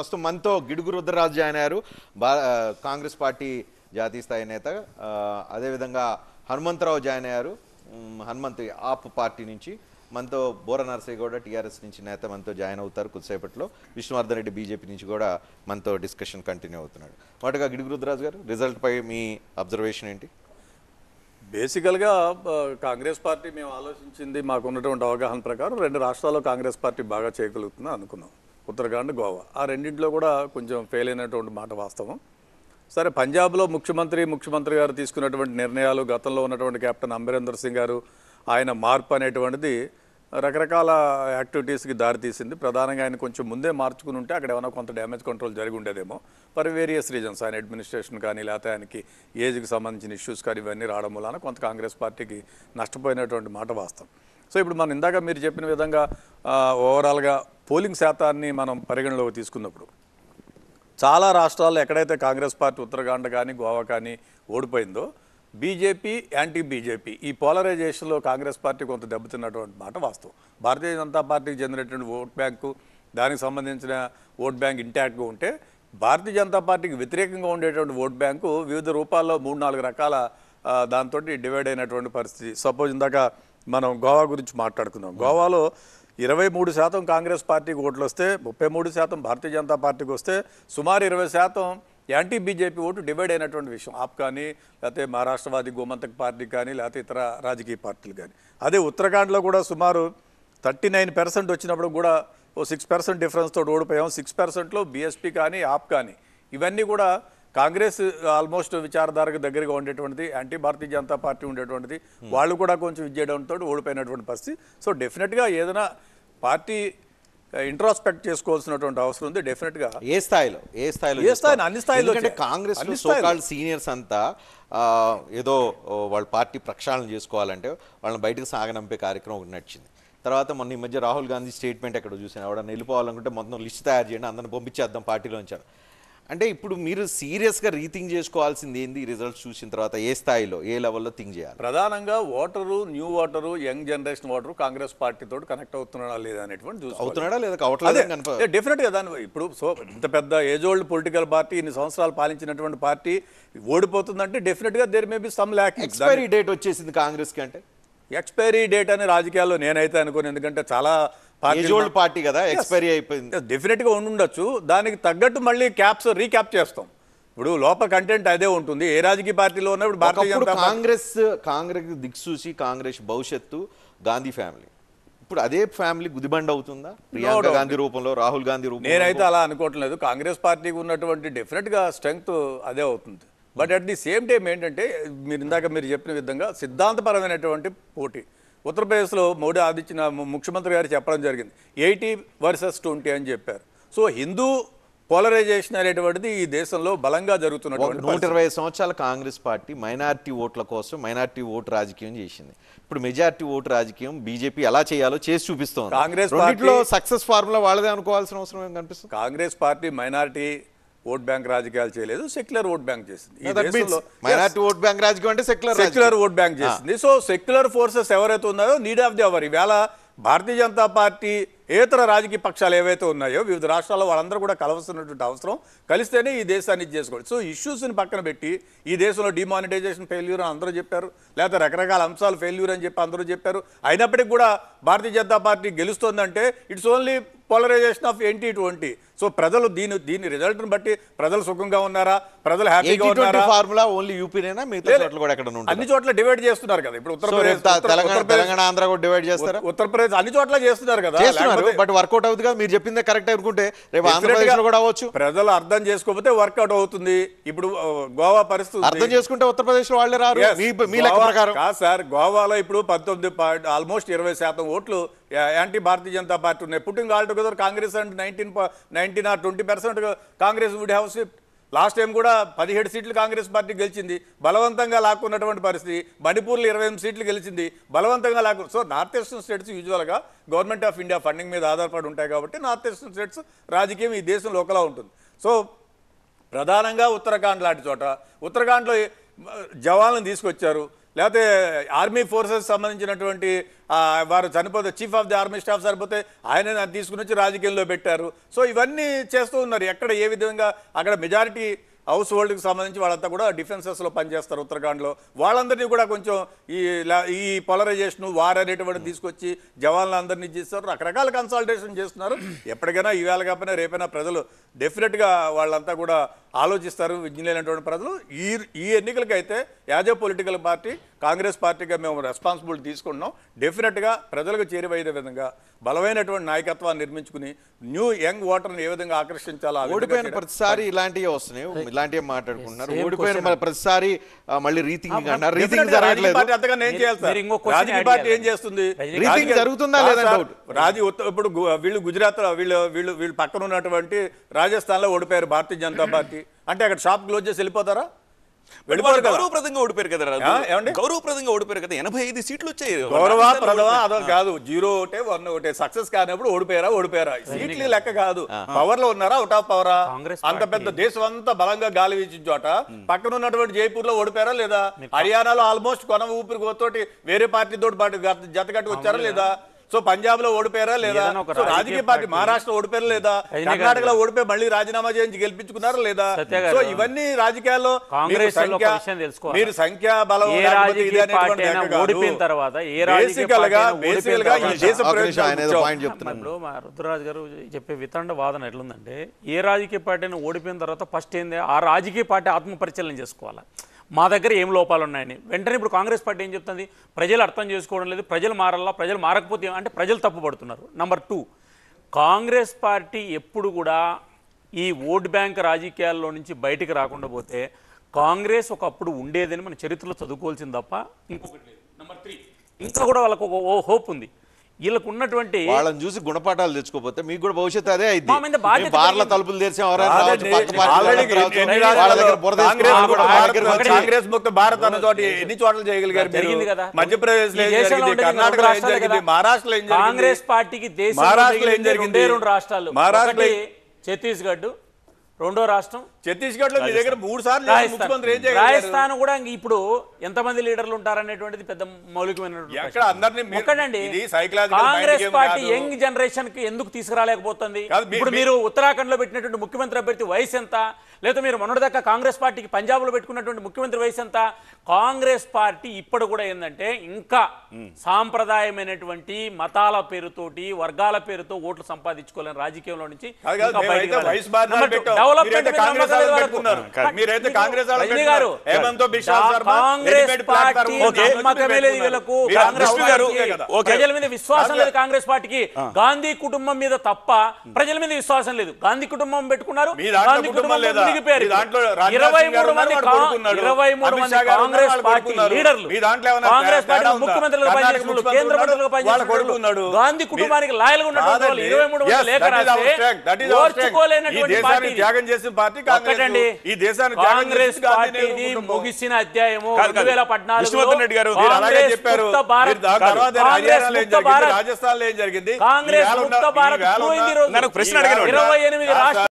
ప్రస్తుతం మనతో గిడుగు రుద్రరాజు జాయిన్ అయ్యారు కాంగ్రెస్ పార్టీ జాతీయ స్థాయి నేత అదేవిధంగా హనుమంతరావు జాయిన్ అయ్యారు హనుమంత్ ఆప్ పార్టీ నుంచి మనతో బోర నరసయ్య కూడా టీఆర్ఎస్ నుంచి నేత మనతో జాయిన్ అవుతారు కొద్దిసేపట్లో విష్ణువర్ధన్ రెడ్డి బీజేపీ నుంచి కూడా మనతో డిస్కషన్ కంటిన్యూ అవుతున్నాడు వాటిగా గిడుగు రుద్రరాజు గారు రిజల్ట్పై మీ అబ్జర్వేషన్ ఏంటి బేసికల్గా కాంగ్రెస్ పార్టీ మేము ఆలోచించింది మాకు ఉన్నటువంటి అవగాహన ప్రకారం రెండు రాష్ట్రాల్లో కాంగ్రెస్ పార్టీ బాగా చేయగలుగుతుందని అనుకున్నాం ఉత్తరాఖండ్ గోవా ఆ రెండింటిలో కూడా కొంచెం ఫెయిల్ అయినటువంటి మాట వాస్తవం సరే పంజాబ్లో ముఖ్యమంత్రి ముఖ్యమంత్రి గారు తీసుకున్నటువంటి నిర్ణయాలు గతంలో ఉన్నటువంటి కెప్టెన్ అమరేందర్ సింగ్ గారు ఆయన మార్పు అనేటువంటిది రకరకాల యాక్టివిటీస్కి దారితీసింది ప్రధానంగా ఆయన కొంచెం ముందే మార్చుకుని ఉంటే అక్కడ ఏమైనా కొంత డ్యామేజ్ కంట్రోల్ జరిగి ఉండేదేమో మరి వేరియస్ రీజన్స్ ఆయన అడ్మినిస్ట్రేషన్ కానీ లేకపోతే ఆయనకి ఏజ్కి సంబంధించిన ఇష్యూస్ కానీ ఇవన్నీ రావడం వలన కొంత కాంగ్రెస్ పార్టీకి నష్టపోయినటువంటి మాట వాస్తవం సో ఇప్పుడు మనం ఇందాక మీరు చెప్పిన విధంగా ఓవరాల్గా పోలింగ్ శాతాన్ని మనం పరిగణలోకి తీసుకున్నప్పుడు చాలా రాష్ట్రాల్లో ఎక్కడైతే కాంగ్రెస్ పార్టీ ఉత్తరాఖండ్ కానీ గోవా కానీ ఓడిపోయిందో బీజేపీ యాంటీ బీజేపీ ఈ పోలరైజేషన్లో కాంగ్రెస్ పార్టీ కొంత దెబ్బతిన్నటువంటి మాట వాస్తవం భారతీయ జనతా పార్టీకి చెందినటువంటి ఓట్ బ్యాంకు దానికి సంబంధించిన ఓట్ బ్యాంక్ ఇంటాక్ట్గా ఉంటే భారతీయ జనతా పార్టీకి వ్యతిరేకంగా ఉండేటువంటి ఓట్ బ్యాంకు వివిధ రూపాల్లో మూడు నాలుగు రకాల దాంతో డివైడ్ అయినటువంటి పరిస్థితి సపోజ్ ఇందాక మనం గోవా గురించి మాట్లాడుకుందాం గోవాలో ఇరవై మూడు శాతం కాంగ్రెస్ పార్టీకి ఓట్లు వస్తే ముప్పై మూడు శాతం భారతీయ జనతా పార్టీకి వస్తే సుమారు ఇరవై శాతం యాంటీ బీజేపీ ఓటు డివైడ్ అయినటువంటి విషయం ఆప్ కానీ లేకపోతే మహారాష్ట్రవాది గోమంతక్ పార్టీ కానీ లేకపోతే ఇతర రాజకీయ పార్టీలు కానీ అదే ఉత్తరాఖండ్లో కూడా సుమారు థర్టీ నైన్ పర్సెంట్ వచ్చినప్పుడు కూడా ఓ సిక్స్ పర్సెంట్ డిఫరెన్స్తో ఓడిపోయాం సిక్స్ పర్సెంట్లో బీఎస్పీ కానీ ఆప్ కానీ ఇవన్నీ కూడా కాంగ్రెస్ ఆల్మోస్ట్ విచారధారకు దగ్గరగా ఉండేటువంటిది యాంటీ భారతీయ జనతా పార్టీ ఉండేటువంటిది hmm. వాళ్ళు కూడా కొంచెం తోటి ఓడిపోయినటువంటి పరిస్థితి సో డెఫినెట్గా ఏదైనా పార్టీ ఇంట్రాస్పెక్ట్ చేసుకోవాల్సినటువంటి అవసరం ఉంది డెఫినెట్ గా ఏ స్థాయిలో ఏ స్థాయిలో ఏ స్థాయిలో అన్ని స్థాయిలో కాంగ్రెస్ సీనియర్స్ అంతా ఏదో వాళ్ళ పార్టీ ప్రక్షాళన చేసుకోవాలంటే వాళ్ళని బయటకు సాగనంపే కార్యక్రమం ఒకటి నడిచింది తర్వాత మొన్న ఈ మధ్య రాహుల్ గాంధీ స్టేట్మెంట్ ఎక్కడ చూసాను ఎవడన్నా వెళ్ళిపోవాలనుకుంటే మొత్తం లిస్ట్ తయారు చేయండి అందరిని పంపించేద్దాం పార్టీలో అంటే ఇప్పుడు మీరు సీరియస్గా రీథింక్ చేసుకోవాల్సింది ఏంది రిజల్ట్స్ చూసిన తర్వాత ఏ స్థాయిలో ఏ లెవెల్లో థింక్ చేయాలి ప్రధానంగా voter new voter young generation voter Congress పార్టీతో కనెక్ట్ అవుతున్నాడా లేదా అనేటువంటి అవుతున్నాడా లేదా డెఫినెట్ గా దాని ఇప్పుడు సో ఇంత పెద్ద ఏజ్ ఓల్డ్ పొలిటికల్ పార్టీ ఇన్ని సంవత్సరాలు పాలించినటువంటి పార్టీ ఓడిపోతుందంటే డెఫినెట్గా there may be some lack expiry date వచ్చేసింది కి అంటే ఎక్స్పైరీ డేట్ అని రాజకీయాల్లో నేనైతే అనుకోను ఎందుకంటే చాలా ఏజ్ ఓల్డ్ పార్టీ కదా ఎక్స్పైరీ అయిపోయింది డెఫినెట్గా ఉండొచ్చు దానికి తగ్గట్టు మళ్ళీ క్యాప్స్ రీక్యాప్ చేస్తాం ఇప్పుడు లోపల కంటెంట్ అదే ఉంటుంది ఏ రాజకీయ పార్టీలో ఉన్నప్పుడు భారతీయ కాంగ్రెస్ కాంగ్రెస్ దిక్సూసి కాంగ్రెస్ భవిష్యత్తు గాంధీ ఫ్యామిలీ ఇప్పుడు అదే ఫ్యామిలీ గుదిబండ అవుతుందా ప్రియాంక గాంధీ రూపంలో రాహుల్ గాంధీ రూపంలో నేనైతే అలా అనుకోవట్లేదు కాంగ్రెస్ పార్టీకి ఉన్నటువంటి డెఫినెట్గా స్ట్రెంగ్త్ అదే అవుతుంది but at the same time ఏంటంటే మీరు ఇందాక మీరు చెప్పిన విధంగా సిద్ధాంతపరమైనటువంటి పోటీ ఉత్తరప్రదేశ్లో మోడీ ఆదిత్య ముఖ్యమంత్రి గారు చెప్పడం జరిగింది ఎయిటీ వర్సెస్ ట్వంటీ అని చెప్పారు సో హిందూ పోలరైజేషన్ అనేటువంటిది ఈ దేశంలో బలంగా జరుగుతున్నటువంటి నూట ఇరవై సంవత్సరాల కాంగ్రెస్ పార్టీ మైనార్టీ ఓట్ల కోసం మైనార్టీ ఓటు రాజకీయం చేసింది ఇప్పుడు మెజార్టీ ఓటు రాజకీయం బీజేపీ ఎలా చేయాలో చేసి చూపిస్తోంది కాంగ్రెస్ పార్టీలో సక్సెస్ ఫార్ములా వాళ్ళదే అనుకోవాల్సిన అవసరం కనిపిస్తుంది Congress party minority vote bank రాజకీయాలు చేయలేదు సెక్యులర్ ఓట్ బ్యాంక్ చేసింది మైనార్టీ ఓట్ బ్యాంక్ రాజకీయం అంటే secular secular vote bank ah. చేసింది సో సెక్యులర్ ఫోర్సెస్ ఎవరైతే ఉన్నాయో నీడ్ ఆఫ్ ది అవర్ ఇవాళ భారతీయ జనతా పార్టీ ఏతర రాజకీయ పక్షాలు ఏవైతే ఉన్నాయో వివిధ రాష్ట్రాల్లో వాళ్ళందరూ కూడా కలవస్తున్నటువంటి అవసరం కలిస్తేనే ఈ దేశాన్ని చేసుకోవచ్చు సో ఇష్యూస్ని పక్కన పెట్టి ఈ దేశంలో డిమానిటైజేషన్ ఫెయిల్యూర్ అని అందరూ చెప్పారు లేకపోతే రకరకాల అంశాలు ఫెయిల్యూర్ అని చెప్పి అందరూ చెప్పారు అయినప్పటికీ కూడా భారతీయ జనతా పార్టీ గెలుస్తోందంటే it's only polarisation of eighty twenty so ప్రజలు దీని దీని రిజల్ట్ని బట్టి ప్రజలు సుఖంగా ఉన్నారా ప్రజలు హ్యాపీగా ఉన్నారా ఫార్ములా ఓన్లీ యూపీనేనా మిగతా చోట్ల కూడా ఎక్కడ అన్ని చోట్ల డివైడ్ చేస్తున్నారు కదా ఇప్పుడు ఉత్తరప్రదేశ్ తెలంగాణ ఆంధ్ర కూడా డివైడ్ చేస్తారు ఉత్తరప్రదేశ్ అన్ని చోట్ల చేస్తున్నారు కదా బట్ వర్కౌట్ అవుతుంది కదా మీరు చెప్పింది కరెక్ట్ అనుకుంటే రేపు ఆంధ్రప్రదేశ్ కూడా అవ్వచ్చు ప్రజలు అర్థం చేసుకోకపోతే వర్కౌట్ అవుతుంది ఇప్పుడు గోవా పరిస్థితి అర్థం చేసుకుంటే ఉత్తరప్రదేశ్ వాళ్ళే రారు మీ లెక్క ప్రకారం సార్ గోవాలో ఇప్పుడు పంతొమ్మిది ఆల్మోస్ట్ ఇరవై శాతం ఓట్లు యాంటీ భారతీయ జనతా పార్టీ ఉన్నాయి putting all together Congress and nineteen nineteen or twenty percent Congress would have swift last time కూడా పదిహేడు సీట్లు కాంగ్రెస్ పార్టీ గెలిచింది బలవంతంగా లాక్కున్నటువంటి పరిస్థితి మణిపూర్లో ఇరవై ఎనిమిది సీట్లు గెలిచింది బలవంతంగా లాక్కు సో నార్త్ ఈస్టర్న్ స్టేట్స్ యూజువల్గా గవర్నమెంట్ ఆఫ్ ఇండియా ఫండింగ్ మీద ఆధారపడి ఉంటాయి కాబట్టి నార్త్ ఈస్టర్న్ స్టేట్స్ రాజకీయం ఈ దేశంలో ఒకలా ఉంటుంది సో ప్రధానంగా ఉత్తరాఖండ్ లాంటి చోట ఉత్తరాఖండ్లో జవాన్లను తీసుకొచ్చారు లేకపోతే ఆర్మీ ఫోర్సెస్ సంబంధించినటువంటి వారు చనిపోతే chief of the army staff సరిపోతే ఆయన తీసుకుని వచ్చి రాజకీయంలో పెట్టారు సో ఇవన్నీ చేస్తూ ఉన్నారు ఎక్కడ ఏ విధంగా అక్కడ మెజారిటీ హౌస్ హోల్డ్కి సంబంధించి వాళ్ళంతా కూడా డిఫెన్సెస్లో పనిచేస్తారు ఉత్తరాఖండ్లో వాళ్ళందరినీ కూడా కొంచెం ఈ ఈ పోలరైజేషను వార్ అనేటువంటి తీసుకొచ్చి జవాన్లందరినీ చేస్తారు రకరకాల కన్సల్టేషన్ చేస్తున్నారు ఎప్పటికైనా ఈవేళ కాకపోయినా రేపైనా ప్రజలు డెఫినెట్గా వాళ్ళంతా కూడా ఆలోచిస్తారు విజ్ఞులైనటువంటి ప్రజలు ఈ ఈ ఎన్నికలకైతే యాజ్ పొలిటికల్ పార్టీ కాంగ్రెస్ పార్టీగా మేము రెస్పాన్సిబిలిటీ తీసుకుంటున్నాం డెఫినెట్గా ప్రజలకు చేరువయ్యే విధంగా బలమైనటువంటి నాయకత్వాన్ని నిర్మించుకుని న్యూ యంగ్ ఓటర్ని ఏ విధంగా ఆకర్షించాలా ఓడిపోయిన ప్రతిసారి ఇలాంటివి వస్తున్నాయి ఇలాంటివి మాట్లాడుకుంటున్నారు ఓడిపోయిన ప్రతిసారి మళ్ళీ రీతింగ్ అంటారు రీథింగ్ అంతగా రాజకీయ పార్టీ ఏం చేస్తుంది రీతింగ్ జరుగుతుందా లేదా రాజీ ఇప్పుడు వీళ్ళు గుజరాత్ వీళ్ళు వీళ్ళు వీళ్ళు పక్కన ఉన్నటువంటి రాజస్థాన్ లో ఓడిపోయారు భారతీయ జనతా పార్టీ అంటే అక్కడ షాప్ క్లోజ్ చేసి వెళ్ళిపోతారా గౌరవప్రదంగా ఓడిపోయారు కదా ఏమండి గౌరవప్రదంగా ఓడిపోయారు కదా ఎనభై ఐదు సీట్లు వచ్చాయి గౌరవప్రదమా అదో కాదు జీరో ఒకటే వన్ ఒకటే సక్సెస్ కానప్పుడు ఓడిపోయారా ఓడిపోయారా సీట్లు లెక్క కాదు పవర్ లో ఉన్నారా అవుట్ ఆఫ్ పవరా అంత పెద్ద దేశం అంతా బలంగా గాలి వీచిన చోట పక్కన ఉన్నటువంటి జైపూర్ లో ఓడిపోయారా లేదా హర్యానాలో ఆల్మోస్ట్ కొన ఊపిరి తోటి వేరే పార్టీ తోటి జతకట్టు వచ్చారా లేదా సో పంజాబ్ లో ఓడిపోయారా లేదా రాజకీయ పార్టీ మహారాష్ట్ర ఓడిపోయారా లేదా కర్ణాటకలో ఓడిపోయి మళ్ళీ రాజీనామా చేయించి గెలిపించుకున్నారా లేదా సో ఇవన్నీ రాజకీయాల్లో కాంగ్రెస్ మీరు సంఖ్యా బలం ఓడిపోయిన తర్వాత గారు చెప్పే వితండ వాదన ఎట్లుందంటే ఏ రాజకీయ పార్టీని ఓడిపోయిన తర్వాత ఫస్ట్ ఏంది ఆ రాజకీయ పార్టీ ఆత్మ పరిచయం చేసుకోవాలి మా దగ్గర ఏం లోపాలు ఉన్నాయని వెంటనే ఇప్పుడు కాంగ్రెస్ పార్టీ ఏం చెప్తుంది ప్రజలు అర్థం చేసుకోవడం లేదు ప్రజలు మారల్లా ప్రజలు మారకపోతే అంటే ప్రజలు తప్పుపడుతున్నారు నంబర్ టూ కాంగ్రెస్ పార్టీ ఎప్పుడు కూడా ఈ ఓట్ బ్యాంక్ రాజకీయాల్లో నుంచి బయటికి రాకుండా పోతే కాంగ్రెస్ ఒకప్పుడు ఉండేదని మన చరిత్రలో చదువుకోవాల్సింది తప్ప ఇంకొకటి లేదు నెంబర్ త్రీ ఇంకా కూడా వాళ్ళకు ఒక హోప్ ఉంది వీళ్ళకు ఉన్నటువంటి వాళ్ళని చూసి గుణపాఠాలు తెచ్చుకోపోతే మీకు కూడా భవిష్యత్తు అదే అయింది బార్ల తలుపులు తెరిచాం కాంగ్రెస్ ఎన్ని చోట్ల చేయగలిగారు కాంగ్రెస్ పార్టీకి దేశం రాష్ట్రాలు మహారాష్ట్ర ఛత్తీస్గఢ్ రెండో రాష్ట్రం ఛత్తీస్గఢ్ లో మీ దగ్గర మూడు సార్లు ముఖ్యమంత్రి ఏం చేయాలి రాజస్థాన్ కూడా ఇప్పుడు ఎంతమంది లీడర్లు ఉంటారనేటువంటిది పెద్ద మౌలికమైన కాంగ్రెస్ పార్టీ యంగ్ జనరేషన్ కి ఎందుకు తీసుకురాలేకపోతుంది ఇప్పుడు మీరు ఉత్తరాఖండ్ లో పెట్టినటువంటి ముఖ్యమంత్రి అభ్యర్థి వయసు ఎంత లేదా మీరు మొన్నటిదాకా కాంగ్రెస్ పార్టీకి పంజాబ్ లో పెట్టుకున్నటువంటి ముఖ్యమంత్రి వయసు ఎంత కాంగ్రెస్ పార్టీ ఇప్పుడు కూడా ఏంటంటే ఇంకా సాంప్రదాయమైనటువంటి మతాల పేరుతోటి వర్గాల పేరుతో ఓట్లు సంపాదించుకోలేని రాజకీయంలో నుంచి కాంగ్రెస్ పార్టీకి గాంధీ కుటుంబం మీద తప్ప ప్రజల మీద విశ్వాసం లేదు గాంధీ కుటుంబం పెట్టుకున్నారు గాంధీ ఇరవై మూడు మంది ఇరవై మూడు మంది కాంగ్రెస్ పార్టీ లీడర్లు కాంగ్రెస్ పార్టీ కేంద్ర గాంధీ కుటుంబానికి లాయల్ గా వాళ్ళు ఇరవై మూడు మంది లేఖ రాస్తే ఓర్చుకోలేనటువంటి పార్టీ త్యాగం చేసిన పార్టీ ఈ దేశాన్ని కాంగ్రెస్ ముగిసిన అధ్యాయము రెండు వేల పద్నాలుగు గారు చెప్పారు రాజస్థాన్ లో ఏం జరిగింది కాంగ్రెస్ ప్రశ్న అడిగారు ఇరవై ఎనిమిది రాష్ట్ర